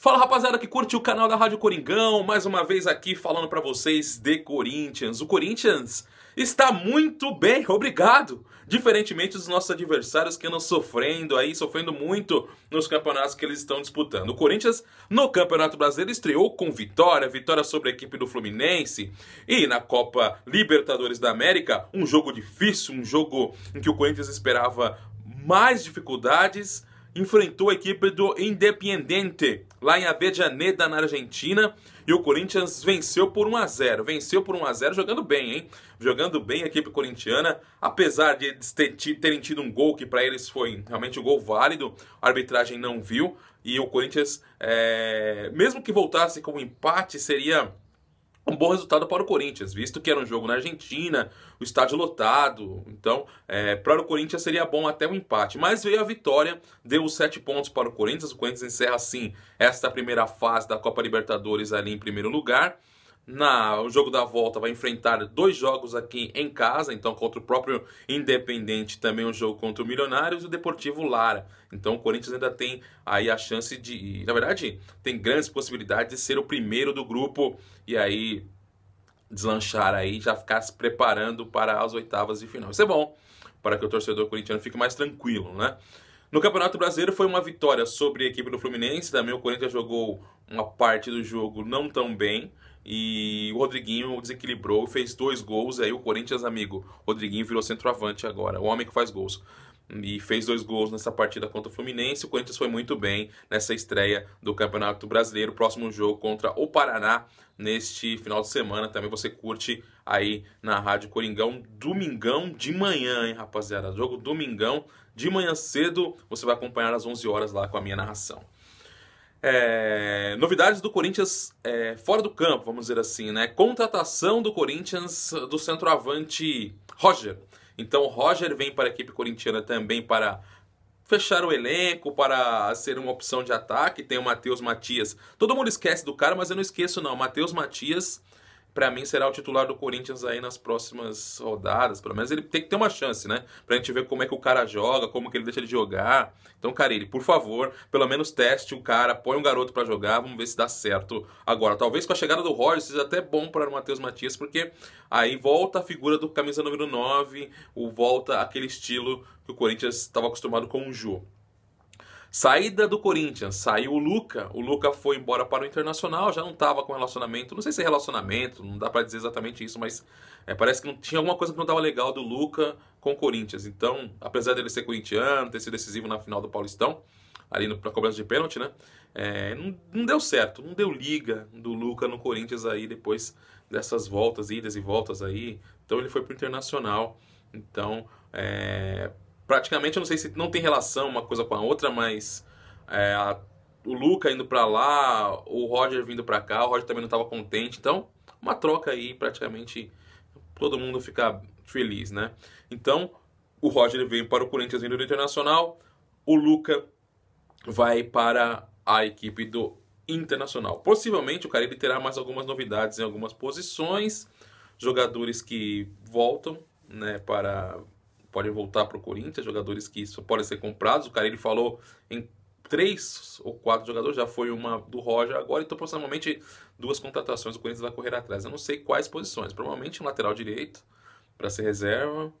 Fala rapaziada que curte o canal da Rádio Coringão, mais uma vez aqui falando para vocês de Corinthians. O Corinthians está muito bem, obrigado! Diferentemente dos nossos adversários que andam sofrendo aí, sofrendo muito nos campeonatos que eles estão disputando. O Corinthians, no Campeonato Brasileiro, estreou com vitória, vitória sobre a equipe do Fluminense. E na Copa Libertadores da América, um jogo difícil, um jogo em que o Corinthians esperava mais dificuldades, enfrentou a equipe do Independiente, lá em Avejaneda, na Argentina, e o Corinthians venceu por 1 a 0. Venceu por 1 a 0 jogando bem, hein? Jogando bem a equipe corintiana, apesar de terem tido um gol que para eles foi realmente um gol válido, a arbitragem não viu, e o Corinthians, é... mesmo que voltasse com um empate, seria um bom resultado para o Corinthians, visto que era um jogo na Argentina, o estádio lotado. Então, é, para o Corinthians seria bom até o um empate. Mas veio a vitória, deu os sete pontos para o Corinthians. O Corinthians encerra assim esta primeira fase da Copa Libertadores ali em primeiro lugar na o jogo da volta vai enfrentar dois jogos aqui em casa, então contra o próprio Independente, também um jogo contra o Milionários e o Deportivo Lara. Então o Corinthians ainda tem aí a chance de, na verdade, tem grandes possibilidades de ser o primeiro do grupo e aí deslanchar aí, já ficar se preparando para as oitavas de final. Isso é bom para que o torcedor corintiano fique mais tranquilo, né? No Campeonato Brasileiro foi uma vitória sobre a equipe do Fluminense, também o Corinthians jogou uma parte do jogo não tão bem e o Rodriguinho desequilibrou, fez dois gols, aí o Corinthians, amigo, Rodriguinho virou centroavante agora, o homem que faz gols e fez dois gols nessa partida contra o Fluminense. O Corinthians foi muito bem nessa estreia do Campeonato Brasileiro. Próximo jogo contra o Paraná neste final de semana. Também você curte aí na Rádio Coringão, domingão de manhã, hein, rapaziada? Jogo domingão de manhã cedo. Você vai acompanhar às 11 horas lá com a minha narração. É, novidades do Corinthians é, fora do campo, vamos dizer assim, né? Contratação do Corinthians do centroavante Roger. Então o Roger vem para a equipe corintiana também para fechar o elenco, para ser uma opção de ataque. Tem o Matheus Matias. Todo mundo esquece do cara, mas eu não esqueço não. Matheus Matias para mim será o titular do Corinthians aí nas próximas rodadas, pelo menos ele tem que ter uma chance, né? Pra gente ver como é que o cara joga, como que ele deixa de jogar. Então, Carille, por favor, pelo menos teste o cara, põe um garoto para jogar, vamos ver se dá certo agora. Talvez com a chegada do Roger seja até bom para o Matheus Matias, porque aí volta a figura do camisa número 9, o volta aquele estilo que o Corinthians estava acostumado com o Ju. Saída do Corinthians, saiu o Luca. O Luca foi embora para o Internacional, já não estava com relacionamento. Não sei se é relacionamento, não dá para dizer exatamente isso, mas é, parece que não, tinha alguma coisa que não estava legal do Luca com o Corinthians. Então, apesar dele ser corintiano, ter sido decisivo na final do Paulistão, ali para cobrança de pênalti, né? É, não, não, deu certo, não deu liga do Luca no Corinthians aí depois dessas voltas, idas e voltas aí. Então ele foi para o Internacional. Então, é, praticamente, eu não sei se não tem relação uma coisa com a outra, mas é, a, o Luca indo para lá, o Roger vindo para cá, o Roger também não estava contente. Então, uma troca aí, praticamente todo mundo fica feliz, né? Então, o Roger veio para o Corinthians vindo do Internacional, o Luca vai para a equipe do Internacional. Possivelmente o Caribe terá mais algumas novidades em algumas posições, jogadores que voltam né, para podem voltar para o Corinthians, jogadores que só podem ser comprados. O Carilli falou em três ou quatro jogadores, já foi uma do Roger agora, então provavelmente duas contratações o Corinthians vai correr atrás. Eu não sei quais posições, provavelmente um lateral direito para ser reserva,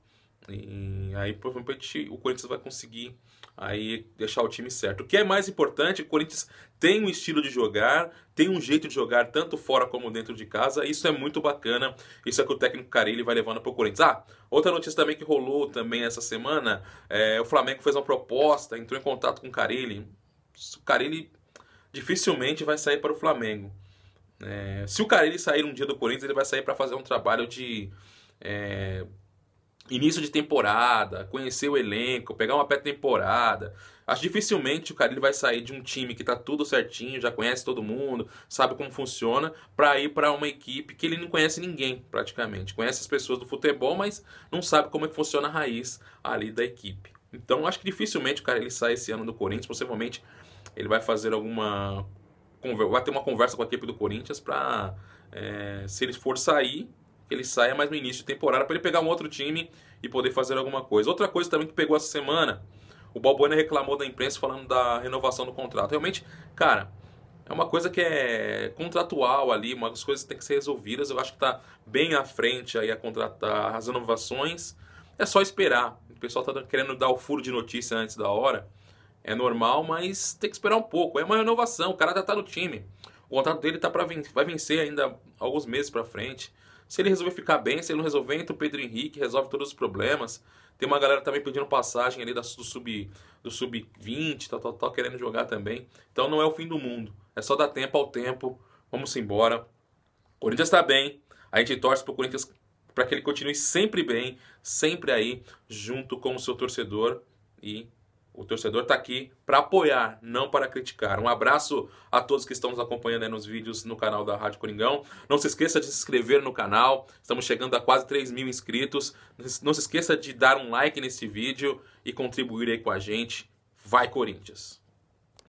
e aí, provavelmente, o Corinthians vai conseguir aí deixar o time certo. O que é mais importante, o Corinthians tem um estilo de jogar, tem um jeito de jogar tanto fora como dentro de casa. Isso é muito bacana. Isso é que o técnico Carille vai levando para o Corinthians. Ah, outra notícia também que rolou também essa semana, é, o Flamengo fez uma proposta, entrou em contato com o Carille. O Carille dificilmente vai sair para o Flamengo. É, se o Carille sair um dia do Corinthians, ele vai sair para fazer um trabalho de é, início de temporada, conhecer o elenco, pegar uma pré-temporada. Acho dificilmente o cara ele vai sair de um time que tá tudo certinho, já conhece todo mundo, sabe como funciona, para ir para uma equipe que ele não conhece ninguém, praticamente. Conhece as pessoas do futebol, mas não sabe como é que funciona a raiz ali da equipe. Então, acho que dificilmente o cara ele sai esse ano do Corinthians, possivelmente ele vai fazer alguma vai ter uma conversa com a equipe do Corinthians para é, eh, se ele for sair, que ele saia mais no início de temporada para ele pegar um outro time e poder fazer alguma coisa. Outra coisa também que pegou essa semana, o Balbuena reclamou da imprensa falando da renovação do contrato. Realmente, cara, é uma coisa que é contratual ali, uma das coisas que tem que ser resolvidas. Eu acho que está bem à frente aí a contratar as renovações. É só esperar. O pessoal está querendo dar o furo de notícia antes da hora. É normal, mas tem que esperar um pouco. É uma renovação, o cara já está no time. O contrato dele tá para vai vencer ainda alguns meses para frente. Se ele resolver ficar bem, se ele não resolver, entra o Pedro Henrique, resolve todos os problemas. Tem uma galera também pedindo passagem ali do sub-20, do sub tal, tal, tal, querendo jogar também. Então não é o fim do mundo. É só dar tempo ao tempo. Vamos embora. O Corinthians está bem. A gente torce para o Corinthians para que ele continue sempre bem, sempre aí, junto com o seu torcedor. E o torcedor está aqui para apoiar, não para criticar. Um abraço a todos que estão nos acompanhando nos vídeos no canal da Rádio Coringão. Não se esqueça de se inscrever no canal. Estamos chegando a quase 3 mil inscritos. Não se esqueça de dar um like nesse vídeo e contribuir aí com a gente. Vai, Corinthians!